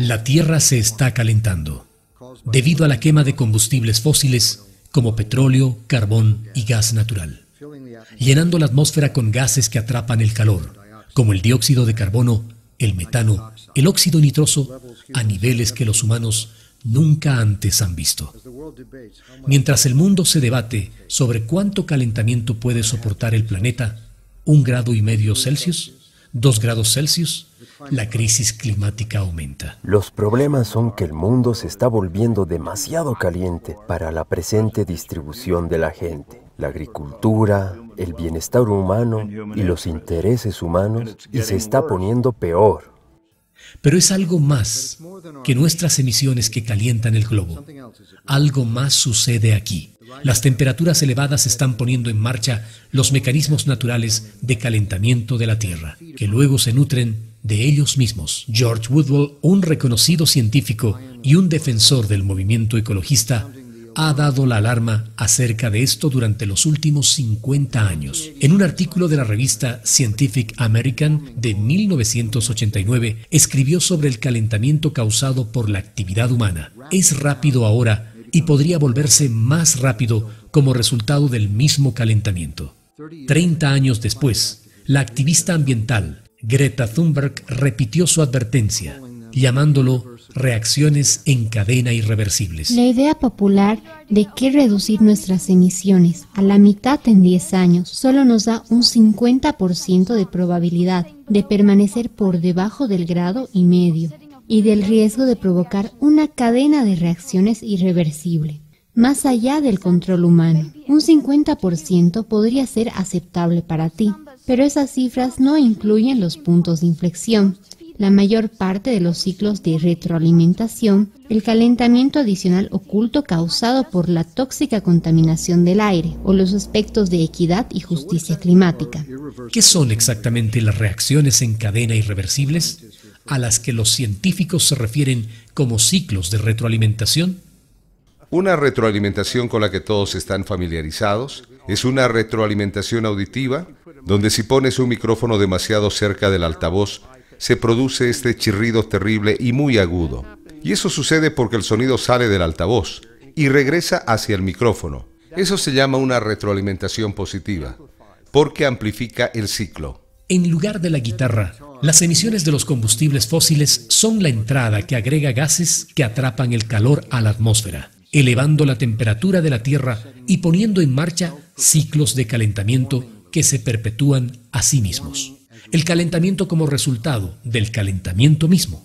La Tierra se está calentando debido a la quema de combustibles fósiles como petróleo, carbón y gas natural, llenando la atmósfera con gases que atrapan el calor, como el dióxido de carbono, el metano, el óxido nitroso, a niveles que los humanos nunca antes han visto. Mientras el mundo se debate sobre cuánto calentamiento puede soportar el planeta, un grado y medio Celsius, dos grados Celsius, la crisis climática aumenta. Los problemas son que el mundo se está volviendo demasiado caliente para la presente distribución de la gente. La agricultura, el bienestar humano y los intereses humanos y se está poniendo peor. Pero es algo más que nuestras emisiones que calientan el globo. Algo más sucede aquí. Las temperaturas elevadas están poniendo en marcha los mecanismos naturales de calentamiento de la Tierra, que luego se nutren de ellos mismos. George Woodwell, un reconocido científico y un defensor del movimiento ecologista, ha dado la alarma acerca de esto durante los últimos 50 años. En un artículo de la revista Scientific American de 1989, escribió sobre el calentamiento causado por la actividad humana. Es rápido ahora y podría volverse más rápido como resultado del mismo calentamiento. 30 años después, la activista ambiental Greta Thunberg repitió su advertencia, llamándolo reacciones en cadena irreversibles. La idea popular de que reducir nuestras emisiones a la mitad en 10 años solo nos da un 50% de probabilidad de permanecer por debajo del grado y medio y del riesgo de provocar una cadena de reacciones irreversible, más allá del control humano. Un 50% podría ser aceptable para ti, pero esas cifras no incluyen los puntos de inflexión, la mayor parte de los ciclos de retroalimentación, el calentamiento adicional oculto causado por la tóxica contaminación del aire o los aspectos de equidad y justicia climática. ¿Qué son exactamente las reacciones en cadena irreversibles a las que los científicos se refieren como ciclos de retroalimentación? Una retroalimentación con la que todos están familiarizados es una retroalimentación auditiva donde si pones un micrófono demasiado cerca del altavoz, se produce este chirrido terrible y muy agudo. Y eso sucede porque el sonido sale del altavoz y regresa hacia el micrófono. Eso se llama una retroalimentación positiva, porque amplifica el ciclo. En lugar de la guitarra, las emisiones de los combustibles fósiles son la entrada que agrega gases que atrapan el calor a la atmósfera, elevando la temperatura de la Tierra y poniendo en marcha ciclos de calentamiento que se perpetúan a sí mismos. El calentamiento como resultado del calentamiento mismo.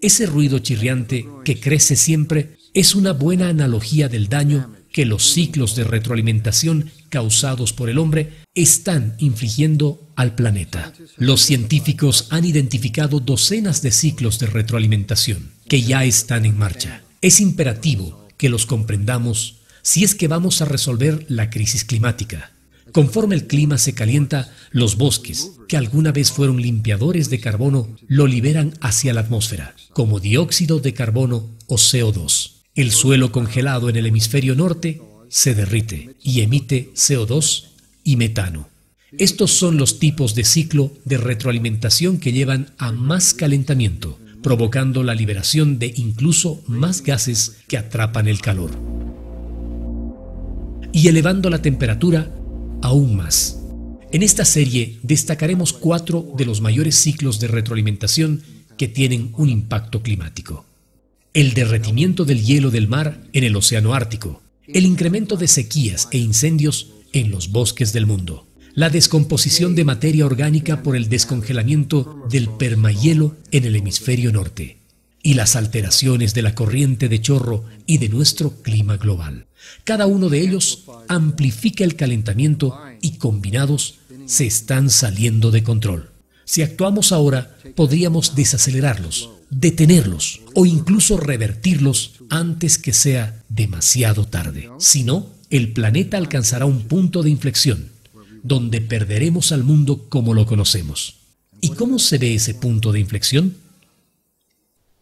Ese ruido chirriante que crece siempre es una buena analogía del daño que los ciclos de retroalimentación causados por el hombre están infligiendo al planeta. Los científicos han identificado docenas de ciclos de retroalimentación que ya están en marcha. Es imperativo que los comprendamos si es que vamos a resolver la crisis climática. Conforme el clima se calienta, los bosques, que alguna vez fueron limpiadores de carbono, lo liberan hacia la atmósfera, como dióxido de carbono o CO2. El suelo congelado en el hemisferio norte se derrite y emite CO2 y metano. Estos son los tipos de ciclo de retroalimentación que llevan a más calentamiento, provocando la liberación de incluso más gases que atrapan el calor. Y elevando la temperatura, aún más. En esta serie destacaremos cuatro de los mayores ciclos de retroalimentación que tienen un impacto climático. El derretimiento del hielo del mar en el Océano Ártico, el incremento de sequías e incendios en los bosques del mundo, la descomposición de materia orgánica por el descongelamiento del permahielo en el hemisferio norte y las alteraciones de la corriente de chorro y de nuestro clima global. Cada uno de ellos amplifica el calentamiento y combinados se están saliendo de control. Si actuamos ahora, podríamos desacelerarlos, detenerlos o incluso revertirlos antes que sea demasiado tarde. Si no, el planeta alcanzará un punto de inflexión, donde perderemos al mundo como lo conocemos. ¿Y cómo se ve ese punto de inflexión?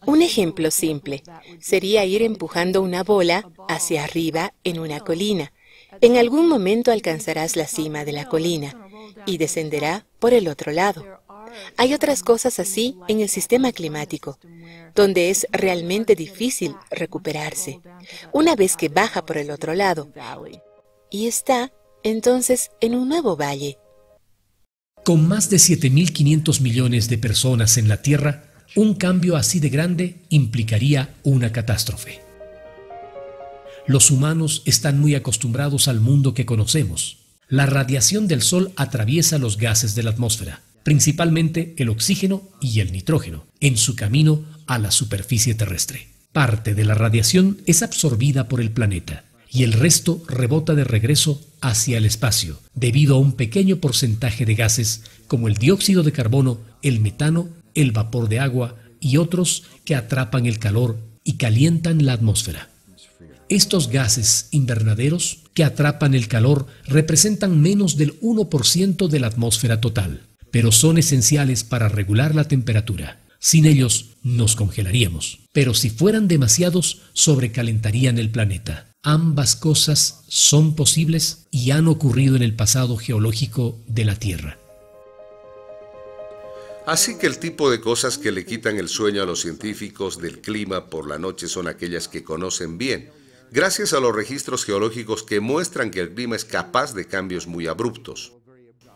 Un ejemplo simple sería ir empujando una bola hacia arriba en una colina. En algún momento alcanzarás la cima de la colina y descenderá por el otro lado. Hay otras cosas así en el sistema climático, donde es realmente difícil recuperarse. Una vez que baja por el otro lado y está entonces en un nuevo valle. Con más de 7.500 millones de personas en la Tierra, un cambio así de grande implicaría una catástrofe. Los humanos están muy acostumbrados al mundo que conocemos. La radiación del Sol atraviesa los gases de la atmósfera, principalmente el oxígeno y el nitrógeno, en su camino a la superficie terrestre. Parte de la radiación es absorbida por el planeta y el resto rebota de regreso hacia el espacio, debido a un pequeño porcentaje de gases como el dióxido de carbono, el metano el vapor de agua y otros que atrapan el calor y calientan la atmósfera. Estos gases invernaderos que atrapan el calor representan menos del 1% de la atmósfera total, pero son esenciales para regular la temperatura. Sin ellos nos congelaríamos, pero si fueran demasiados sobrecalentarían el planeta. Ambas cosas son posibles y han ocurrido en el pasado geológico de la Tierra. Así que el tipo de cosas que le quitan el sueño a los científicos del clima por la noche son aquellas que conocen bien, gracias a los registros geológicos que muestran que el clima es capaz de cambios muy abruptos.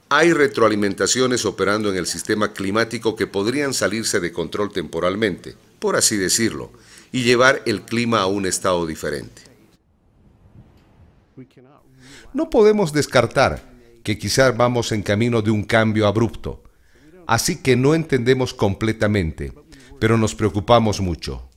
Hay retroalimentaciones operando en el sistema climático que podrían salirse de control temporalmente, por así decirlo, y llevar el clima a un estado diferente. No podemos descartar que quizás vamos en camino de un cambio abrupto, así que no entendemos completamente, pero nos preocupamos mucho.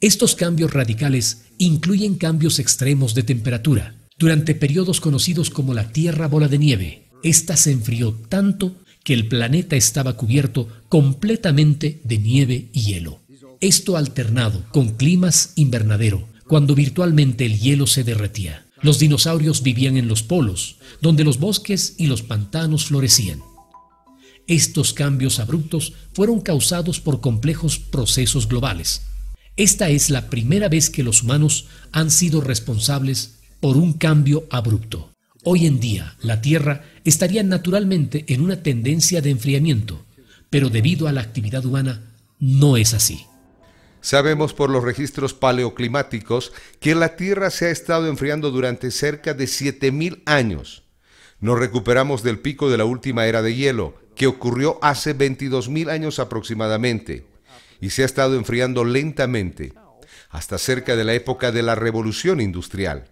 Estos cambios radicales incluyen cambios extremos de temperatura. Durante periodos conocidos como la Tierra bola de nieve, esta se enfrió tanto que el planeta estaba cubierto completamente de nieve y hielo. Esto alternado con climas invernadero, cuando virtualmente el hielo se derretía. Los dinosaurios vivían en los polos, donde los bosques y los pantanos florecían. Estos cambios abruptos fueron causados por complejos procesos globales. Esta es la primera vez que los humanos han sido responsables por un cambio abrupto. Hoy en día, la Tierra estaría naturalmente en una tendencia de enfriamiento, pero debido a la actividad humana, no es así. Sabemos por los registros paleoclimáticos que la Tierra se ha estado enfriando durante cerca de 7.000 años. Nos recuperamos del pico de la última era de hielo, que ocurrió hace 22.000 años aproximadamente, y se ha estado enfriando lentamente, hasta cerca de la época de la Revolución Industrial.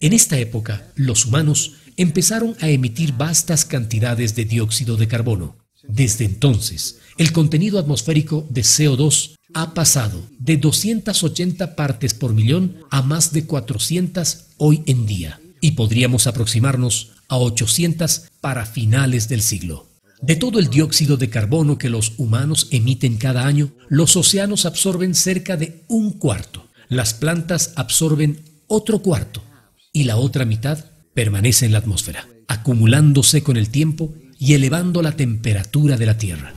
En esta época, los humanos empezaron a emitir vastas cantidades de dióxido de carbono. Desde entonces, el contenido atmosférico de CO2 ha pasado de 280 partes por millón a más de 400 hoy en día y podríamos aproximarnos a 800 para finales del siglo. De todo el dióxido de carbono que los humanos emiten cada año, los océanos absorben cerca de un cuarto, las plantas absorben otro cuarto y la otra mitad permanece en la atmósfera, acumulándose con el tiempo y elevando la temperatura de la Tierra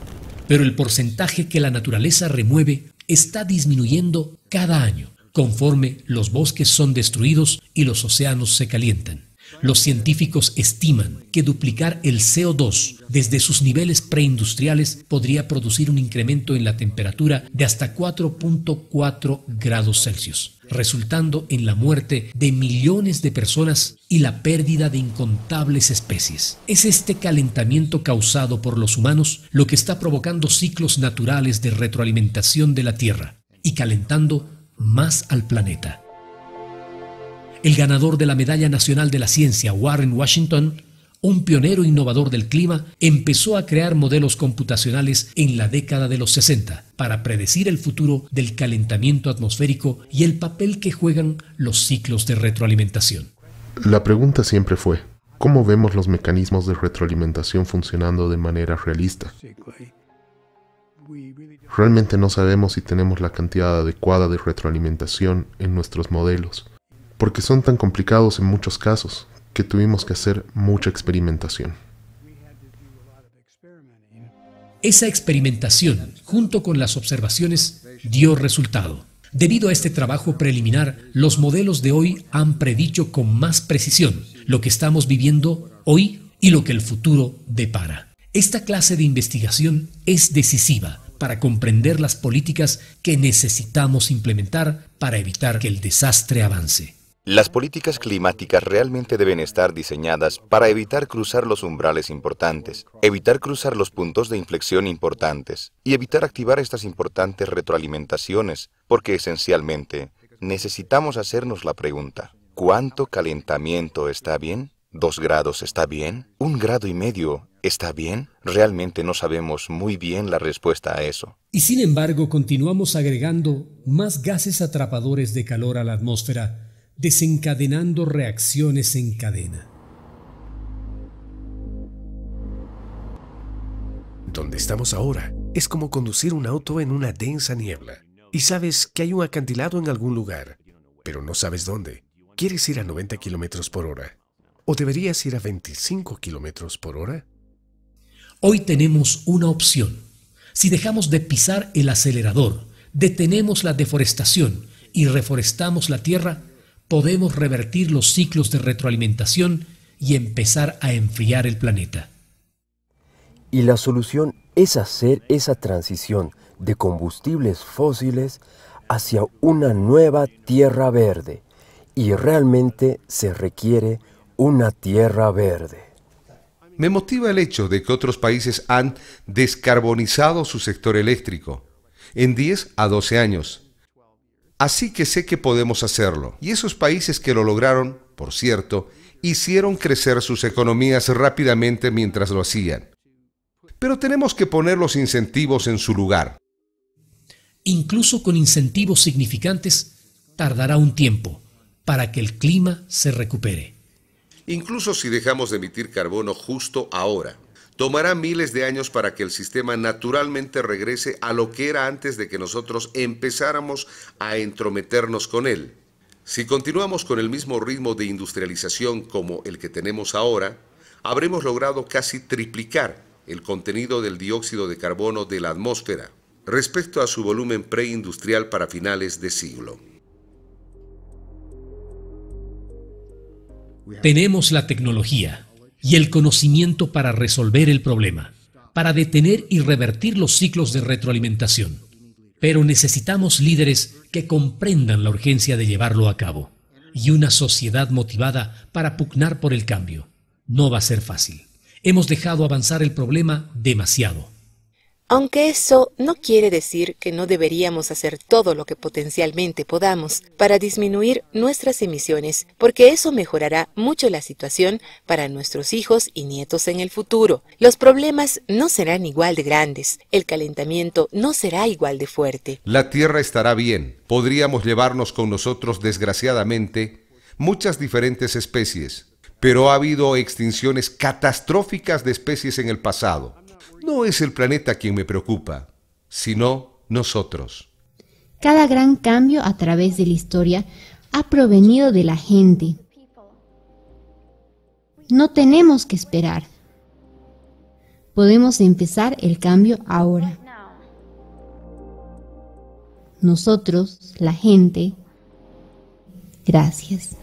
pero el porcentaje que la naturaleza remueve está disminuyendo cada año, conforme los bosques son destruidos y los océanos se calientan. Los científicos estiman que duplicar el CO2 desde sus niveles preindustriales podría producir un incremento en la temperatura de hasta 4.4 grados Celsius, resultando en la muerte de millones de personas y la pérdida de incontables especies. Es este calentamiento causado por los humanos lo que está provocando ciclos naturales de retroalimentación de la Tierra y calentando más al planeta el ganador de la Medalla Nacional de la Ciencia, Warren Washington, un pionero innovador del clima, empezó a crear modelos computacionales en la década de los 60 para predecir el futuro del calentamiento atmosférico y el papel que juegan los ciclos de retroalimentación. La pregunta siempre fue, ¿cómo vemos los mecanismos de retroalimentación funcionando de manera realista? Realmente no sabemos si tenemos la cantidad adecuada de retroalimentación en nuestros modelos porque son tan complicados en muchos casos que tuvimos que hacer mucha experimentación. Esa experimentación, junto con las observaciones, dio resultado. Debido a este trabajo preliminar, los modelos de hoy han predicho con más precisión lo que estamos viviendo hoy y lo que el futuro depara. Esta clase de investigación es decisiva para comprender las políticas que necesitamos implementar para evitar que el desastre avance. Las políticas climáticas realmente deben estar diseñadas para evitar cruzar los umbrales importantes, evitar cruzar los puntos de inflexión importantes y evitar activar estas importantes retroalimentaciones, porque esencialmente necesitamos hacernos la pregunta, ¿cuánto calentamiento está bien? ¿Dos grados está bien? ¿Un grado y medio está bien? Realmente no sabemos muy bien la respuesta a eso. Y sin embargo, continuamos agregando más gases atrapadores de calor a la atmósfera desencadenando reacciones en cadena. Donde estamos ahora es como conducir un auto en una densa niebla y sabes que hay un acantilado en algún lugar, pero no sabes dónde. ¿Quieres ir a 90 kilómetros por hora? ¿O deberías ir a 25 kilómetros por hora? Hoy tenemos una opción. Si dejamos de pisar el acelerador, detenemos la deforestación y reforestamos la tierra, podemos revertir los ciclos de retroalimentación y empezar a enfriar el planeta. Y la solución es hacer esa transición de combustibles fósiles hacia una nueva tierra verde. Y realmente se requiere una tierra verde. Me motiva el hecho de que otros países han descarbonizado su sector eléctrico en 10 a 12 años Así que sé que podemos hacerlo. Y esos países que lo lograron, por cierto, hicieron crecer sus economías rápidamente mientras lo hacían. Pero tenemos que poner los incentivos en su lugar. Incluso con incentivos significantes, tardará un tiempo para que el clima se recupere. Incluso si dejamos de emitir carbono justo ahora, Tomará miles de años para que el sistema naturalmente regrese a lo que era antes de que nosotros empezáramos a entrometernos con él. Si continuamos con el mismo ritmo de industrialización como el que tenemos ahora, habremos logrado casi triplicar el contenido del dióxido de carbono de la atmósfera respecto a su volumen preindustrial para finales de siglo. Tenemos la tecnología, y el conocimiento para resolver el problema, para detener y revertir los ciclos de retroalimentación. Pero necesitamos líderes que comprendan la urgencia de llevarlo a cabo y una sociedad motivada para pugnar por el cambio. No va a ser fácil. Hemos dejado avanzar el problema demasiado. Aunque eso no quiere decir que no deberíamos hacer todo lo que potencialmente podamos para disminuir nuestras emisiones, porque eso mejorará mucho la situación para nuestros hijos y nietos en el futuro. Los problemas no serán igual de grandes, el calentamiento no será igual de fuerte. La Tierra estará bien. Podríamos llevarnos con nosotros, desgraciadamente, muchas diferentes especies, pero ha habido extinciones catastróficas de especies en el pasado. No es el planeta quien me preocupa, sino nosotros. Cada gran cambio a través de la historia ha provenido de la gente. No tenemos que esperar. Podemos empezar el cambio ahora. Nosotros, la gente. Gracias.